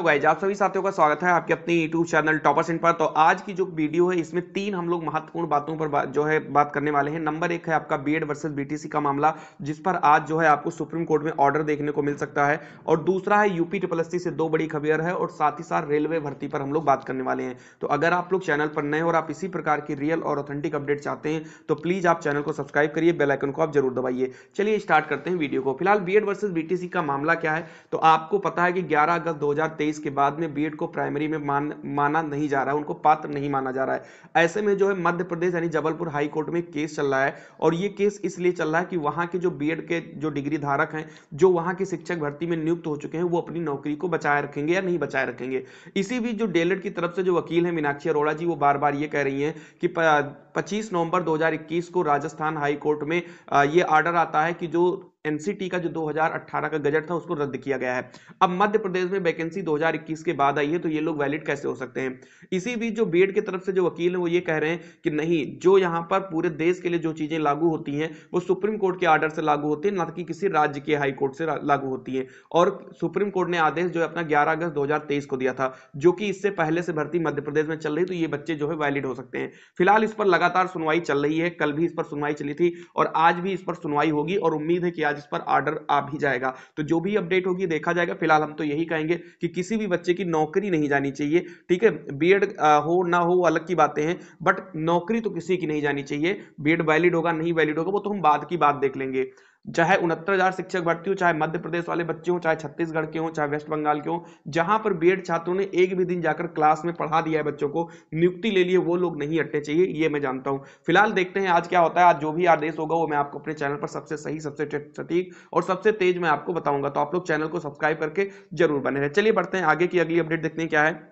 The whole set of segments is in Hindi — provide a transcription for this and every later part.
तो भाई आप सभी साथियों का स्वागत है आपके अपने YouTube चैनल टॉपर सेंट पर तो आज की जो वीडियो है इसमें तीन हम लोग महत्वपूर्ण बातों पर बा, जो है बात करने वाले हैं नंबर एक है आपका बी वर्सेस बीटीसी का मामला जिस पर आज जो है आपको सुप्रीम कोर्ट में ऑर्डर देखने को मिल सकता है और दूसरा है यूपी ट्रिपल एस से दो बड़ी खबर है और साथ ही साथ रेलवे भर्ती पर हम लोग बात करने वाले हैं तो अगर आप लोग चैनल पर नए और आप इसी प्रकार की रियल और ऑथेंटिक अपडेट चाहते हैं तो प्लीज आप चैनल को सब्सक्राइब करिए बेलाइकन को आप जरूर दबाइए चलिए स्टार्ट करते हैं वीडियो को फिलहाल बी एड वर्सेज बीटीसी का मामला क्या है तो आपको पता है कि ग्यारह अगस्त दो तेईस के बाद में बीएड को प्राइमरी में मान माना नहीं जा रहा है उनको पात्र नहीं माना जा रहा है ऐसे में जो है मध्य प्रदेश यानी जबलपुर हाई कोर्ट में केस चल रहा है और ये केस इसलिए चल रहा है कि वहां के जो बीएड के जो डिग्री धारक हैं जो वहां के शिक्षक भर्ती में नियुक्त हो चुके हैं वो अपनी नौकरी को बचाए रखेंगे या नहीं बचाए रखेंगे इसी बीच जो डेलेट की तरफ से जो वकील है मीनाक्षी अरोड़ा जी वो बार बार ये कह रही है कि पच्चीस नवंबर दो को राजस्थान हाईकोर्ट में ये आर्डर आता है कि जो एनसीटी का जो 2018 का गजट था उसको रद्द किया गया है अब मध्य प्रदेश में वैकेंसी 2021 के बाद आई है तो ये लोग वैलिड कैसे हो सकते हैं इसी बीच जो बीएड की तरफ से जो वकील हैं वो ये कह रहे हैं कि नहीं जो यहाँ पर पूरे देश के लिए जो चीज़ें लागू होती हैं वो सुप्रीम कोर्ट के आर्डर से लागू होती है ना कि किसी राज्य के हाईकोर्ट से लागू होती है और सुप्रीम कोर्ट ने आदेश जो अपना ग्यारह अगस्त दो को दिया था जो कि इससे पहले से भर्ती मध्य प्रदेश में चल रही तो ये बच्चे जो है वैलिड हो सकते हैं फिलहाल इस पर लगातार सुनवाई चल रही है कल भी इस पर सुनवाई चली थी और आज भी इस पर सुनवाई होगी और उम्मीद है कि आज इस पर आर्डर आ भी जाएगा तो जो भी अपडेट होगी देखा जाएगा फिलहाल हम तो यही कहेंगे कि किसी भी बच्चे की नौकरी नहीं जानी चाहिए ठीक है बी हो ना हो अलग की बातें हैं बट नौकरी तो किसी की नहीं जानी चाहिए बी वैलिड होगा नहीं वैलिड होगा वो तो हम बाद की बात देख लेंगे चाहे उनहत्तर हजार शिक्षक भर्ती हो चाहे मध्य प्रदेश वाले बच्चे हों चाहे छत्तीसगढ़ के हों चाहे वेस्ट बंगाल के हों जहां पर बीएड छात्रों ने एक भी दिन जाकर क्लास में पढ़ा दिया है बच्चों को नियुक्ति ले लिए वो लोग नहीं हटने चाहिए ये मैं जानता हूं फिलहाल देखते हैं आज क्या होता है आज जो भी आदेश होगा वो मैं आपको अपने चैनल पर सबसे सही सबसे सटीक और सबसे तेज मैं आपको बताऊंगा तो आप लोग चैनल को सब्सक्राइब करके जरूर बने रहे चलिए बढ़ते हैं आगे की अगली अपडेट देखते हैं क्या है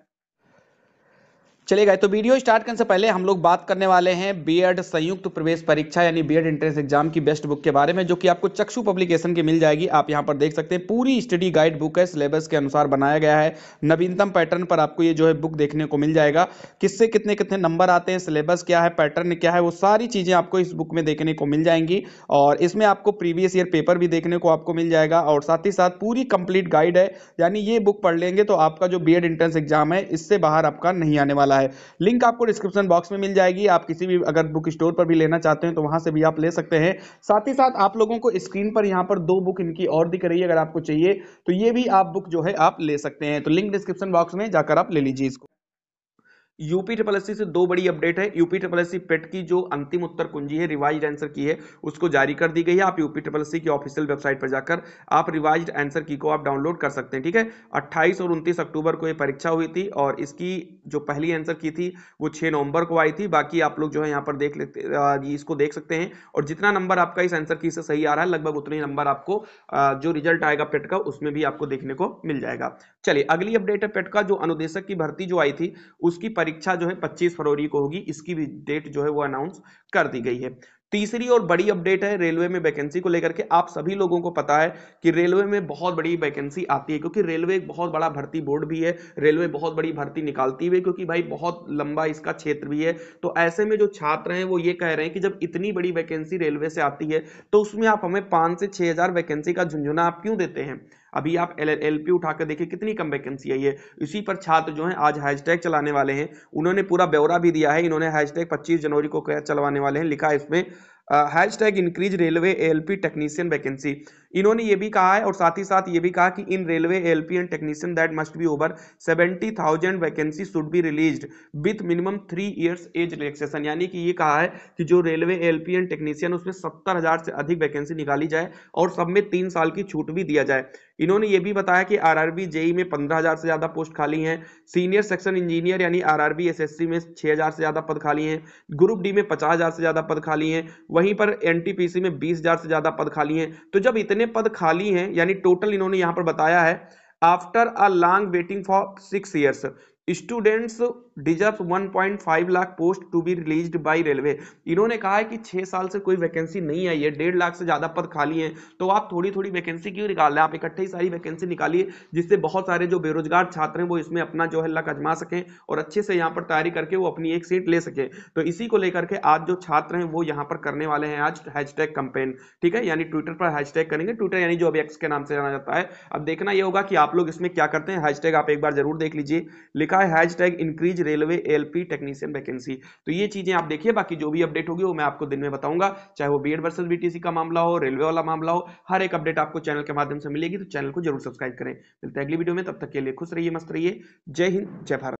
चले गए तो वीडियो स्टार्ट करने से पहले हम लोग बात करने वाले हैं बीएड e संयुक्त प्रवेश परीक्षा यानी बीएड एंट्रेंस एग्जाम की बेस्ट बुक के बारे में जो कि आपको चक्षु पब्लिकेशन की मिल जाएगी आप यहां पर देख सकते हैं पूरी स्टडी गाइड बुक है सिलेबस के अनुसार बनाया गया है नवीनतम पैटर्न पर आपको ये जो है बुक देखने को मिल जाएगा किससे कितने कितने नंबर आते हैं सिलेबस क्या है पैटर्न क्या है वो सारी चीज़ें आपको इस बुक में देखने को मिल जाएंगी और इसमें आपको प्रीवियस ईयर पेपर भी देखने को आपको मिल जाएगा और साथ ही साथ पूरी कंप्लीट गाइड है यानी ये बुक पढ़ लेंगे तो आपका जो बी एंट्रेंस एग्जाम है इससे बाहर आपका नहीं आने वाला है है लिंक आपको डिस्क्रिप्शन बॉक्स में मिल जाएगी आप किसी भी अगर बुक स्टोर पर भी लेना चाहते हैं तो वहाँ से भी आप ले सकते हैं साथ ही साथ आप लोगों को स्क्रीन पर यहाँ पर दो बुक इनकी और दिख रही है अगर आपको चाहिए तो ये भी आप बुक जो है आप ले सकते हैं तो लिंक डिस्क्रिप्शन बॉक्स में जाकर आप ले लीजिए इसको यूपी ट्रिपल एससी से दो बड़ी अपडेट है यूपी ट्रिपल एससी पेट की जो अंतिम उत्तर कुंजी है रिवाइज आंसर की है उसको जारी कर दी गई है आप यूपी ट्रिपल एससी की ऑफिशियल वेबसाइट पर जाकर आप रिवाइज आंसर की को आप डाउनलोड कर सकते हैं ठीक है अट्ठाईस और 29 अक्टूबर को ये परीक्षा हुई थी और इसकी जो पहली आंसर की थी वो छः नवंबर को आई थी बाकी आप लोग जो है यहाँ पर देख लेते इसको देख सकते हैं और जितना नंबर आपका इस आंसर की से सही आ रहा है लगभग उतने नंबर आपको जो रिजल्ट आएगा पेट e का उसमें भी आपको देखने को मिल जाएगा चलिए अगली अपडेट है पेट का जो अनुदेशक की भर्ती जो आई थी उसकी परीक्षा जो है 25 फरवरी को होगी इसकी भी डेट जो है वो अनाउंस कर दी गई है तीसरी और बड़ी अपडेट है रेलवे में वैकेंसी को लेकर के आप सभी लोगों को पता है कि रेलवे में बहुत बड़ी वैकेंसी आती है क्योंकि रेलवे एक बहुत बड़ा भर्ती बोर्ड भी है रेलवे बहुत बड़ी भर्ती निकालती हुई क्योंकि भाई बहुत लंबा इसका क्षेत्र भी है तो ऐसे में जो छात्र हैं वो ये कह रहे हैं कि जब इतनी बड़ी वैकेंसी रेलवे से आती है तो उसमें आप हमें पाँच से छः वैकेंसी का झुंझुना आप क्यों देते हैं अभी आप एल एल पी उठा कर देखिए कितनी कम वैकेंसी आई है इसी पर छात्र जो है आज हैशटैग चलाने वाले हैं उन्होंने पूरा ब्यौरा भी दिया है इन्होंने हैशटैग पच्चीस जनवरी को चलवाने वाले हैं लिखा है इसमें hashtag increase railway ALP technician vacancy इन्होंने ये भी कहा है और साथ ही साथ ये भी कहा कि in railway ALP and technician that must be over seventy thousand vacancy should be release with minimum three years age relaxation यानी कि ये कहा है कि जो रेलवे एएलपी एंड टेक्नीशियन उसमें सत्तर हजार से अधिक वैकेंसी निकाली जाए और सब में तीन साल की छूट भी दिया जाए इन्होंने ये भी बताया कि आरआरबी जेई में पंद्रह हजार से ज्यादा पोस्ट खाली है सीनियर सेक्शन इंजीनियर यानी एस सी में छह हजार से ज्यादा पद खाली है ग्रुप डी में पचास हजार से ज्यादा पद खाली हैं वहीं पर एनटीपीसी में 20,000 से ज़्यादा पद खाली हैं तो जब इतने पद खाली हैं यानी टोटल इन्होंने यहां पर बताया है after a long waiting for six years students deserve 1.5 lakh post to be release by railway इन्होंने कहा है कि छह साल से कोई वैकेंसी नहीं आई है डेढ़ लाख से ज़्यादा पद खाली हैं तो आप थोड़ी थोड़ी वैकेंसी क्यों निकाल रहे हैं आप इकट्ठे ही सारी वैकेंसी निकालिए जिससे बहुत सारे जो बेरोजगार छात्र हैं वो इसमें अपना जो है लक अजमा सकें और अच्छे से यहाँ पर तैयारी करके वो अपनी एक सीट ले सकें तो इसी को लेकर के आज जो छात्र हैं वो यहाँ पर करने वाले हैं आज हैशटैग कंपेन ठीक है यानी ट्विटर पर हैशटैग करेंगे ट्विटर यानी जो अभी एक्स के नाम से जाना जाता है अब देखना यह होगा कि आप लोग इसमें क्या करते हैं हैशटैग आप एक बार जरूर देख लीजिए लिखा लिखा है hashtag increase railway L P technician vacancy तो ये चीजें आप देखिए बाकी जो भी अपडेट होगी वो मैं आपको दिन में बताऊंगा चाहे वो बी एड वर्सेज बी का मामला हो रेलवे वाला मामला हो हर एक अपडेट आपको चैनल के माध्यम से मिलेगी तो चैनल को जरूर सब्सक्राइब करें मिलते हैं अगली वीडियो में तब तक के लिए खुश रहिए मस्त रहिए जय हिंद जय भारत